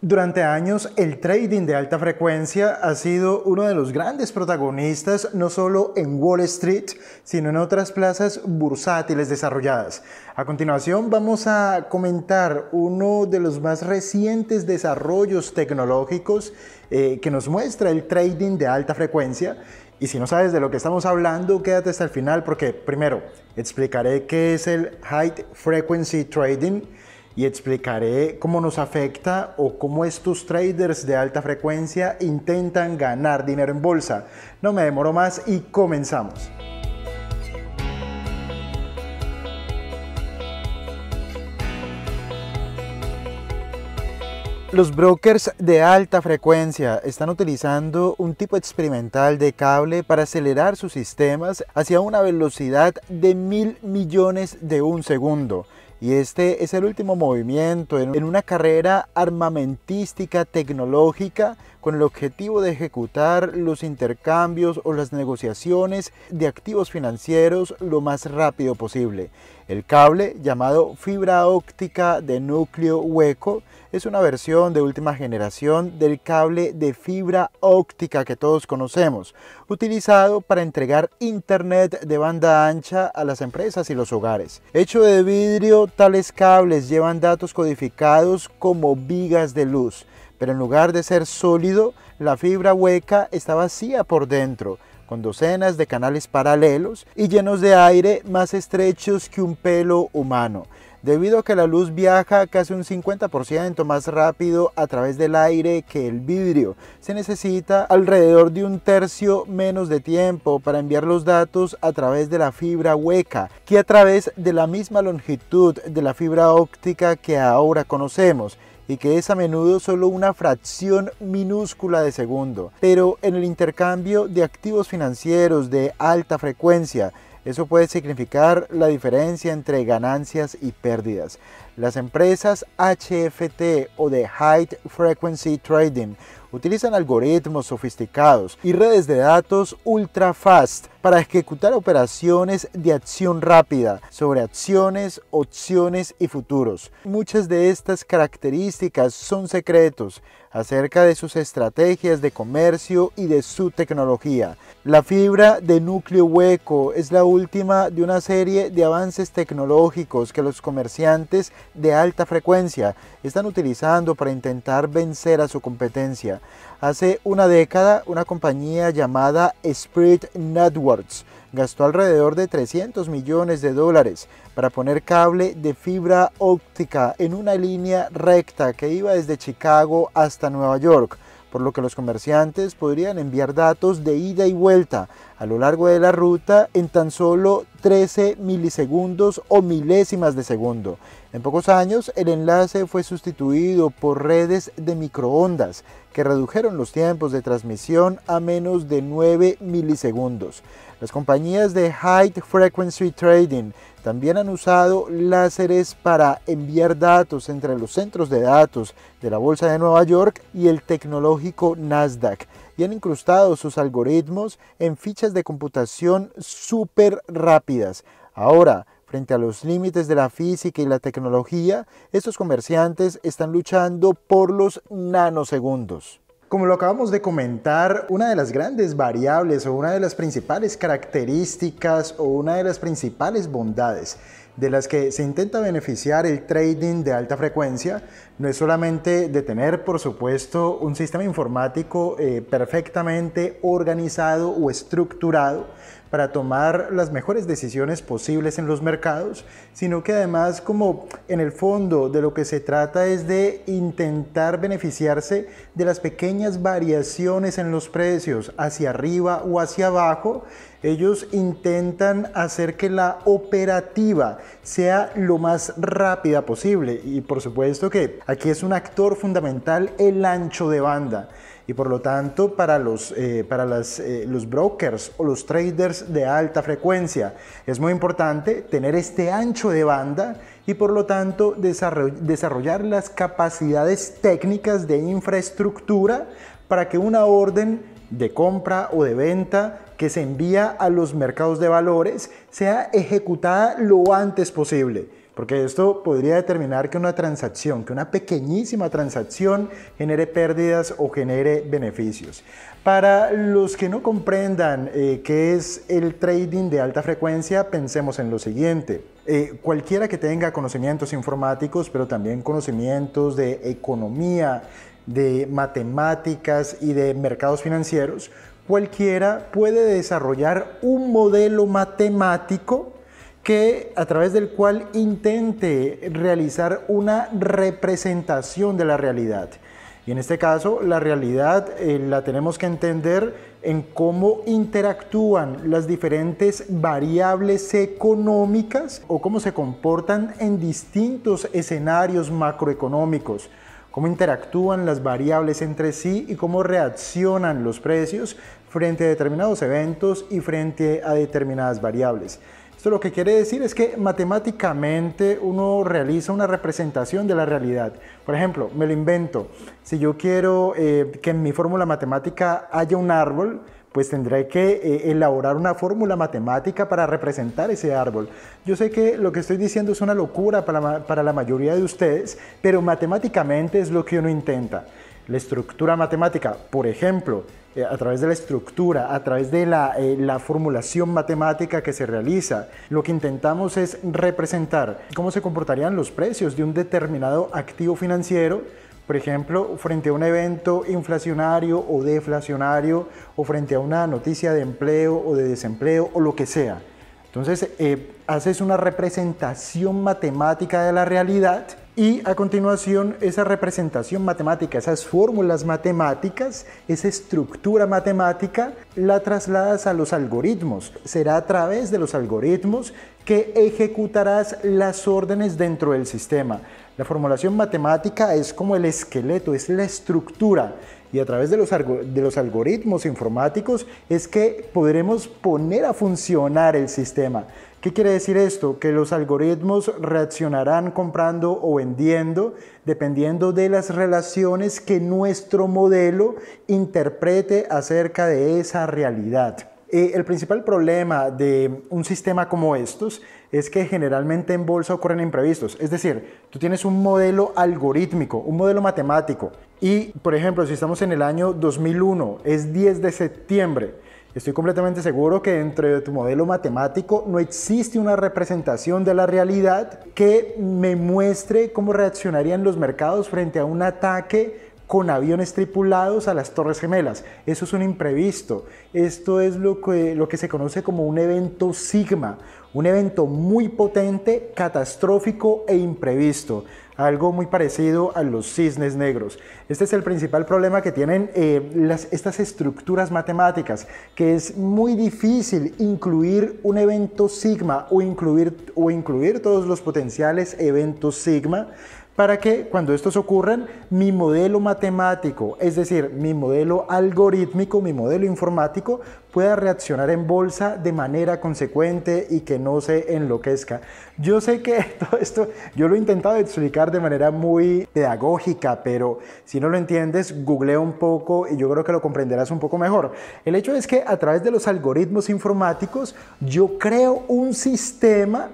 Durante años, el trading de alta frecuencia ha sido uno de los grandes protagonistas no solo en Wall Street, sino en otras plazas bursátiles desarrolladas. A continuación, vamos a comentar uno de los más recientes desarrollos tecnológicos eh, que nos muestra el trading de alta frecuencia. Y si no sabes de lo que estamos hablando, quédate hasta el final porque primero explicaré qué es el High Frequency Trading y explicaré cómo nos afecta o cómo estos traders de alta frecuencia intentan ganar dinero en bolsa. No me demoro más y comenzamos. Los brokers de alta frecuencia están utilizando un tipo experimental de cable para acelerar sus sistemas hacia una velocidad de mil millones de un segundo. Y este es el último movimiento en una carrera armamentística, tecnológica, con el objetivo de ejecutar los intercambios o las negociaciones de activos financieros lo más rápido posible. El cable, llamado fibra óptica de núcleo hueco, es una versión de última generación del cable de fibra óptica que todos conocemos, utilizado para entregar internet de banda ancha a las empresas y los hogares. Hecho de vidrio, tales cables llevan datos codificados como vigas de luz pero en lugar de ser sólido, la fibra hueca está vacía por dentro, con docenas de canales paralelos y llenos de aire más estrechos que un pelo humano. Debido a que la luz viaja casi un 50% más rápido a través del aire que el vidrio, se necesita alrededor de un tercio menos de tiempo para enviar los datos a través de la fibra hueca que a través de la misma longitud de la fibra óptica que ahora conocemos y que es a menudo solo una fracción minúscula de segundo. Pero en el intercambio de activos financieros de alta frecuencia, eso puede significar la diferencia entre ganancias y pérdidas. Las empresas HFT o de High Frequency Trading utilizan algoritmos sofisticados y redes de datos ultra fast para ejecutar operaciones de acción rápida sobre acciones, opciones y futuros. Muchas de estas características son secretos acerca de sus estrategias de comercio y de su tecnología. La fibra de núcleo hueco es la última de una serie de avances tecnológicos que los comerciantes de alta frecuencia están utilizando para intentar vencer a su competencia. Hace una década, una compañía llamada Spirit Networks gastó alrededor de 300 millones de dólares para poner cable de fibra óptica en una línea recta que iba desde Chicago hasta Nueva York por lo que los comerciantes podrían enviar datos de ida y vuelta a lo largo de la ruta en tan solo 13 milisegundos o milésimas de segundo. En pocos años, el enlace fue sustituido por redes de microondas que redujeron los tiempos de transmisión a menos de 9 milisegundos. Las compañías de High Frequency Trading también han usado láseres para enviar datos entre los centros de datos de la Bolsa de Nueva York y el tecnológico Nasdaq y han incrustado sus algoritmos en fichas de computación súper rápidas. Ahora, Frente a los límites de la física y la tecnología, estos comerciantes están luchando por los nanosegundos. Como lo acabamos de comentar, una de las grandes variables o una de las principales características o una de las principales bondades de las que se intenta beneficiar el trading de alta frecuencia no es solamente de tener, por supuesto, un sistema informático eh, perfectamente organizado o estructurado para tomar las mejores decisiones posibles en los mercados, sino que además como en el fondo de lo que se trata es de intentar beneficiarse de las pequeñas variaciones en los precios hacia arriba o hacia abajo, ellos intentan hacer que la operativa sea lo más rápida posible y por supuesto que Aquí es un actor fundamental el ancho de banda y por lo tanto para eh, eh, los, brokers o los traders de alta frecuencia es muy importante tener este ancho de banda y por lo tanto desarrollar las capacidades técnicas de infraestructura para que una orden de compra o de venta que se envía a los mercados de valores sea ejecutada lo antes posible. Porque esto podría determinar que una transacción, que una pequeñísima transacción genere pérdidas o genere beneficios. Para los que no comprendan eh, qué es el trading de alta frecuencia, pensemos en lo siguiente. Eh, cualquiera que tenga conocimientos informáticos, pero también conocimientos de economía, de matemáticas y de mercados financieros, cualquiera puede desarrollar un modelo matemático que a través del cual intente realizar una representación de la realidad. Y en este caso, la realidad eh, la tenemos que entender en cómo interactúan las diferentes variables económicas o cómo se comportan en distintos escenarios macroeconómicos, cómo interactúan las variables entre sí y cómo reaccionan los precios frente a determinados eventos y frente a determinadas variables. Esto lo que quiere decir es que matemáticamente uno realiza una representación de la realidad. Por ejemplo, me lo invento. Si yo quiero eh, que en mi fórmula matemática haya un árbol, pues tendré que eh, elaborar una fórmula matemática para representar ese árbol. Yo sé que lo que estoy diciendo es una locura para, para la mayoría de ustedes, pero matemáticamente es lo que uno intenta la estructura matemática, por ejemplo, eh, a través de la estructura, a través de eh, la, formulación matemática que se realiza, lo que intentamos es representar cómo se comportarían los precios de un determinado activo financiero, por ejemplo, frente a un evento inflacionario o deflacionario, o frente a una noticia de empleo o de desempleo, o lo que sea. Entonces, eh, haces una representación matemática de la realidad y a continuación esa representación matemática, esas fórmulas matemáticas, esa estructura matemática, la trasladas a los algoritmos. Será a través de los algoritmos que ejecutarás las órdenes dentro del sistema. La formulación matemática es como el esqueleto, es la estructura y a través de los, algoritmos informáticos es que podremos poner a funcionar el sistema. ¿Qué quiere decir esto? Que los algoritmos reaccionarán comprando o vendiendo dependiendo de las relaciones que nuestro modelo interprete acerca de esa realidad. Eh, el principal problema de un sistema como estos es que generalmente en bolsa ocurren imprevistos. Es decir, tú tienes un modelo algorítmico, un modelo matemático, y, por ejemplo, si estamos en el año 2001, es 10 de septiembre, estoy completamente seguro que dentro de tu modelo matemático no existe una representación de la realidad que me muestre cómo reaccionarían los mercados frente a un ataque con aviones tripulados a las Torres Gemelas. Eso es un imprevisto. Esto es lo que, lo que se conoce como un evento sigma, un evento muy potente, catastrófico e imprevisto algo muy parecido a los cisnes negros. Este es el principal problema que tienen eh, estas estructuras matemáticas, que es muy difícil incluir un evento sigma o incluir, o incluir todos los potenciales eventos sigma para que cuando estos ocurran, mi modelo matemático, es decir, mi modelo algorítmico, mi modelo informático, pueda reaccionar en bolsa de manera consecuente y que no se enloquezca. Yo sé que todo esto, yo lo he intentado explicar de manera muy pedagógica, pero si no lo entiendes, googlea un poco y yo creo que lo comprenderás un poco mejor. El hecho es que a través de los algoritmos informáticos, yo creo un sistema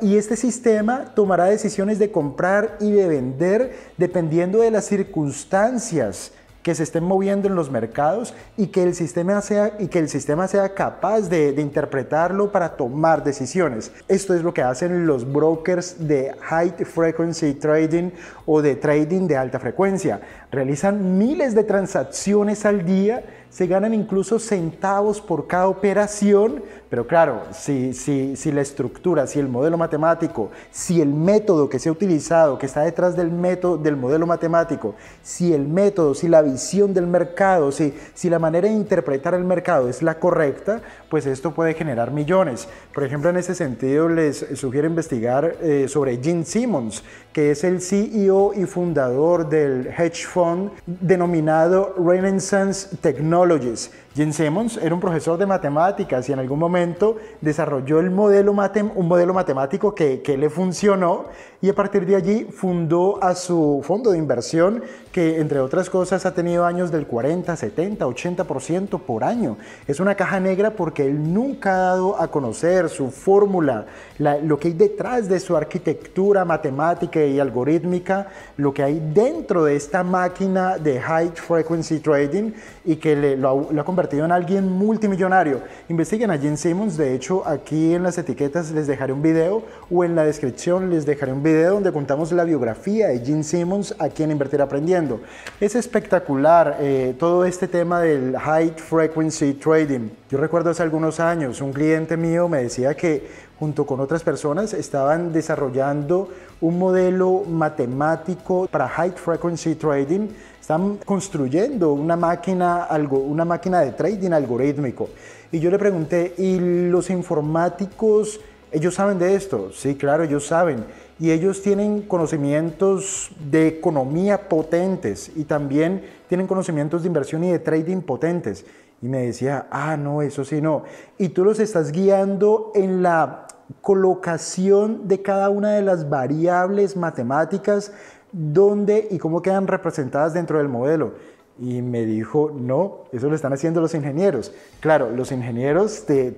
y este sistema tomará decisiones de comprar y de vender dependiendo de las circunstancias que se estén moviendo en los mercados y que el sistema sea, y que el sistema sea capaz de, de, interpretarlo para tomar decisiones. Esto es lo que hacen los brokers de high frequency trading o de trading de alta frecuencia. Realizan miles de transacciones al día se ganan incluso centavos por cada operación, pero claro, si, si, si la estructura, si el modelo matemático, si el método que se ha utilizado, que está detrás del método, del modelo matemático, si el método, si la visión del mercado, si, si la manera de interpretar el mercado es la correcta, pues esto puede generar millones. Por ejemplo, en ese sentido les sugiero investigar eh, sobre Jim Simmons, que es el CEO y fundador del hedge fund denominado Renaissance Technology technologies Jim Simmons era un profesor de matemáticas y en algún momento desarrolló el modelo un modelo matemático que, le funcionó y a partir de allí fundó a su fondo de inversión que entre otras cosas ha tenido años del 40, 70, 80% por año. Es una caja negra porque él nunca ha dado a conocer su fórmula, lo que hay detrás de su arquitectura matemática y algorítmica, lo que hay dentro de esta máquina de high frequency trading y que lo, lo ha convertido en alguien multimillonario. Investiguen a Gene Simmons, de hecho aquí en las etiquetas les dejaré un video o en la descripción les dejaré un video donde contamos la biografía de Gene Simmons a quien invertir aprendiendo. Es espectacular eh, todo este tema del high frequency trading. Yo recuerdo hace algunos años un cliente mío me decía que junto con otras personas, estaban desarrollando un modelo matemático para high frequency trading. Están construyendo una máquina, algo, una máquina de trading algorítmico. Y yo le pregunté, ¿y los informáticos, ellos saben de esto? Sí, claro, ellos saben. Y ellos tienen conocimientos de economía potentes y también tienen conocimientos de inversión y de trading potentes. Y me decía, ah, no, eso sí, no. Y tú los estás guiando en la colocación de cada una de las variables matemáticas, dónde y cómo quedan representadas dentro del modelo. Y me dijo, no, eso lo están haciendo los ingenieros. Claro, los ingenieros te,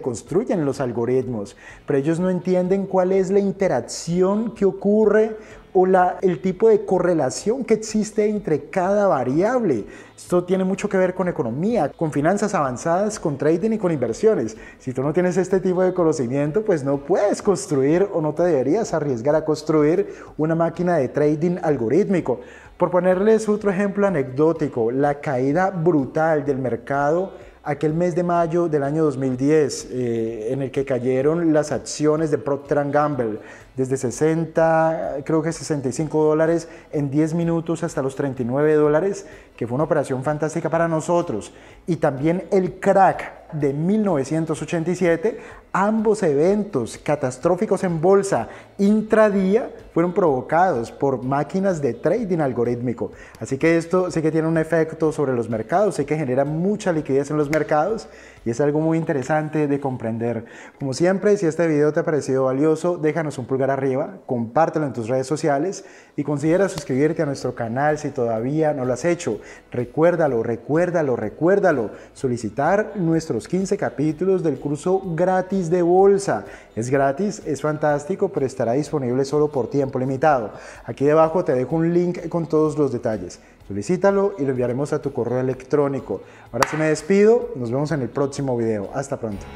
construyen los algoritmos, pero ellos no entienden cuál es la interacción que ocurre o el tipo de correlación que existe entre cada variable. Esto tiene mucho que ver con economía, con finanzas avanzadas, con trading y con inversiones. Si tú no tienes este tipo de conocimiento, pues no puedes construir o no te deberías arriesgar a construir una máquina de trading algorítmico. Por ponerles otro ejemplo anecdótico, la caída brutal del mercado aquel mes de mayo del año 2010 eh, en el que cayeron las acciones de Procter Gamble desde 60, creo que 65 dólares en 10 minutos hasta los 39 dólares, que fue una operación fantástica para nosotros. Y también el crack de 1987, ambos eventos catastróficos en bolsa intradía fueron provocados por máquinas de trading algorítmico. Así que esto sí que tiene un efecto sobre los mercados, sí que genera mucha liquidez en los mercados y es algo muy interesante de comprender. Como siempre, si este video te ha parecido valioso, déjanos un pulgar arriba, compártelo en tus redes sociales y considera suscribirte a nuestro canal si todavía no lo has hecho. Recuérdalo, recuérdalo, recuérdalo. Solicitar nuestro 15 capítulos del curso gratis de bolsa. Es gratis, es fantástico, pero estará disponible solo por tiempo limitado. Aquí debajo te dejo un link con todos los detalles. Solicítalo y lo enviaremos a tu correo electrónico. Ahora sí me despido, nos vemos en el próximo video. Hasta pronto.